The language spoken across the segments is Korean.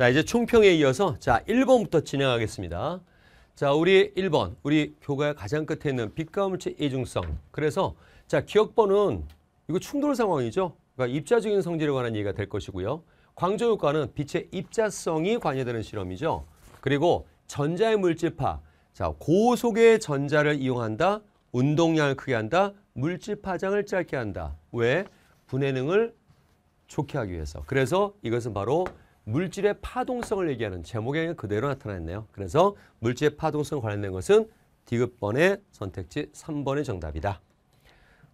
자, 이제 총평에 이어서 자, 1번부터 진행하겠습니다. 자, 우리 1번. 우리 교과의 가장 끝에 있는 빛과 물체 이중성. 그래서 자, 기억번은 이거 충돌 상황이죠. 그러니까 입자적인 성질에 관한 얘기가 될 것이고요. 광조 효과는 빛의 입자성이 관여되는 실험이죠. 그리고 전자의 물질파. 자, 고속의 전자를 이용한다. 운동량을 크게 한다. 물질 파장을 짧게 한다. 왜? 분해능을 좋게 하기 위해서. 그래서 이것은 바로 물질의 파동성을 얘기하는 제목에 그대로 나타났네요. 그래서 물질의 파동성 관련된 것은 디귿번의 선택지 3번의 정답이다.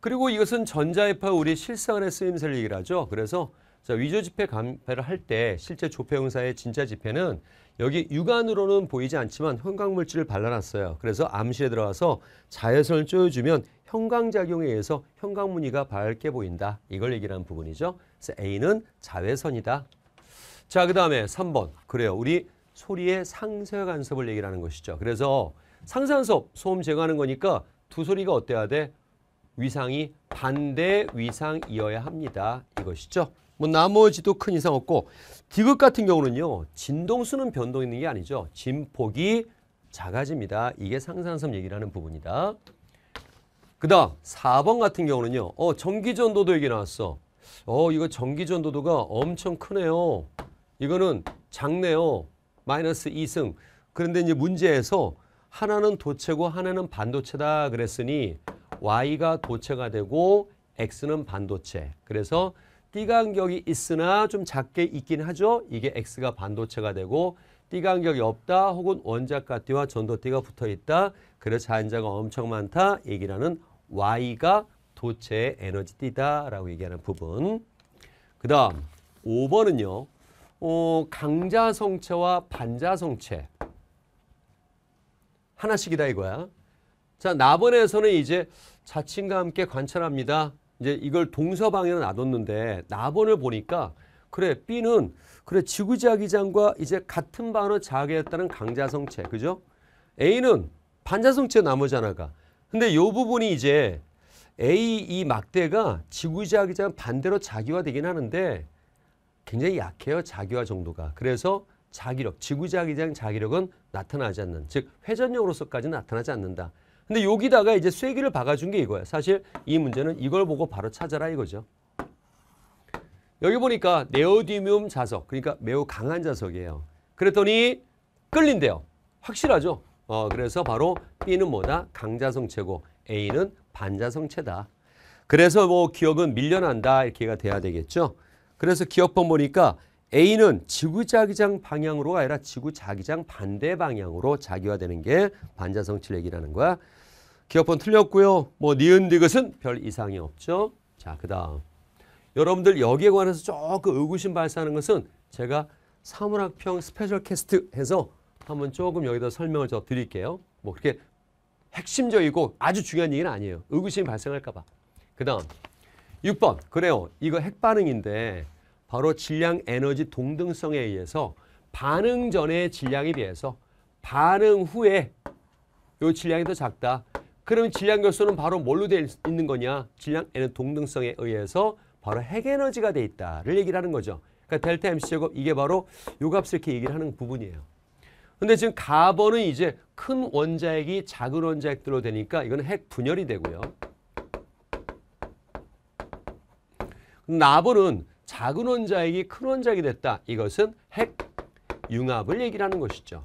그리고 이것은 전자의파 우리 실생활의 쓰임새를 얘기를 하죠. 그래서 위조 지폐 감패를할 때 실제 조폐 용사의 진짜 지폐는 여기 육안으로는 보이지 않지만 형광물질을 발라놨어요. 그래서 암실에 들어와서 자외선을 쪼여주면 형광작용에 의해서 형광무늬가 밝게 보인다. 이걸 얘기하는 부분이죠. 그래서 A는 자외선이다. 자, 그 다음에 3번. 그래요. 우리 소리의 상세 간섭을 얘기하는 것이죠. 그래서 상세 섭 소음 제거하는 거니까 두 소리가 어때야 돼? 위상이 반대 위상이어야 합니다. 이것이죠. 뭐 나머지도 큰 이상 없고 디귿 같은 경우는요. 진동수는 변동 있는 게 아니죠. 진폭이 작아집니다. 이게 상산섭 얘기를 하는 부분이다. 그 다음 4번 같은 경우는요. 어 전기전도도 얘기 나왔어. 어 이거 전기전도도가 엄청 크네요. 이거는 작네요. 마이너스 2승. 그런데 이제 문제에서 하나는 도체고 하나는 반도체다 그랬으니 y가 도체가 되고 x는 반도체. 그래서 띠 간격이 있으나 좀 작게 있긴 하죠. 이게 x가 반도체가 되고 띠 간격이 없다 혹은 원자가 띠와 전도띠가 붙어 있다. 그래서 자연자가 엄청 많다. 얘기라는 y가 도체의 에너지 띠다라고 얘기하는 부분. 그 다음 5번은요. 어, 강자성체와 반자성체 하나씩이다 이거야. 자 나번에서는 이제 자칭과 함께 관찰합니다. 이제 이걸 동서방향으 놔뒀는데 나번을 보니까 그래 B는 그래 지구자기장과 이제 같은 반으로 자개했다는 강자성체 그죠? A는 반자성체 나머지 하나가 근데 이 부분이 이제 A 이 막대가 지구자기장 반대로 자기화되긴 하는데 굉장히 약해요. 자기화 정도가. 그래서 자기력, 지구자기장 자기력은 나타나지 않는, 즉 회전력으로서까지 나타나지 않는다. 근데 여기다가 이제 쐐기를 박아준 게 이거야. 사실 이 문제는 이걸 보고 바로 찾아라 이거죠. 여기 보니까 네오디뮴 자석, 그러니까 매우 강한 자석이에요. 그랬더니 끌린대요. 확실하죠? 어, 그래서 바로 B는 뭐다? 강자성체고 A는 반자성체다. 그래서 뭐 기억은 밀려난다 이렇게가 돼야 되겠죠. 그래서 기업번 보니까 A는 지구자기장 방향으로가 아니라 지구자기장 반대 방향으로 자기화되는 게 반자성 칠핵기라는 거야. 기업번 틀렸고요. 뭐 니은 디귿은 별 이상이 없죠. 자, 그 다음. 여러분들 여기에 관해서 조금 의구심 발사하는 것은 제가 사물학평 스페셜 캐스트 해서 한번 조금 여기다 설명을 더 드릴게요. 뭐 그렇게 핵심적이고 아주 중요한 얘기는 아니에요. 의구심이 발생할까 봐. 그 다음. 6번 그래요. 이거 핵반응인데 바로 질량 에너지 동등성에 의해서 반응 전의 질량에 비해서 반응 후에 요 질량이 더 작다. 그러면 질량 결소는 바로 뭘로 돼 있는 거냐? 질량 에너지 동등성에 의해서 바로 핵에너지가 돼 있다를 얘기를 하는 거죠. 그러니까 델타 MC 제곱 이게 바로 요 값을 이렇게 얘기를 하는 부분이에요. 근데 지금 가번은 이제 큰 원자핵이 작은 원자핵들로 되니까 이건 핵 분열이 되고요. 나불은 작은 원자핵이 큰 원자핵이 됐다. 이것은 핵 융합을 얘기하는 것이죠.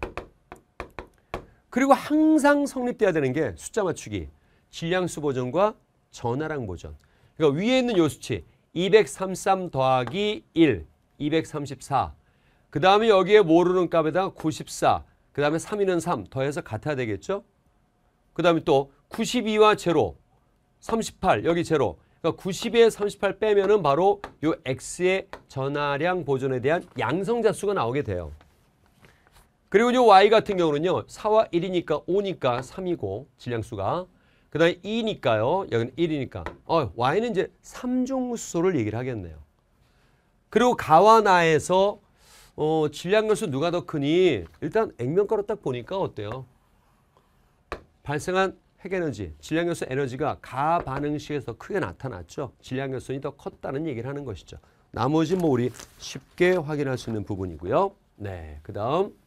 그리고 항상 성립돼야 되는 게 숫자 맞추기, 질량수 보존과 전하량 보존. 그러니까 위에 있는 요 수치 233 더하기 1, 234. 그 다음에 여기에 모르는 값에다가 94, 그 다음에 3이는 3 더해서 같아야 되겠죠? 그 다음에 또 92와 제38 여기 제 그러니까 90에 38 빼면은 바로 요 x의 전하량 보존에 대한 양성자수가 나오게 돼요. 그리고 요 y 같은 경우는요. 4와 1이니까 5니까 3이고 질량수가 그 다음에 2니까요. 여기는 1이니까 어, y는 이제 3중수소를 얘기를 하겠네요. 그리고 가와 나에서 어, 질량수 누가 더 크니 일단 액면가로 딱 보니까 어때요? 발생한 핵에너지, 질량요소 에너지가 가반응시에서 크게 나타났죠. 질량요소이 더 컸다는 얘기를 하는 것이죠. 나머지 뭐 우리 쉽게 확인할 수 있는 부분이고요. 네, 그 다음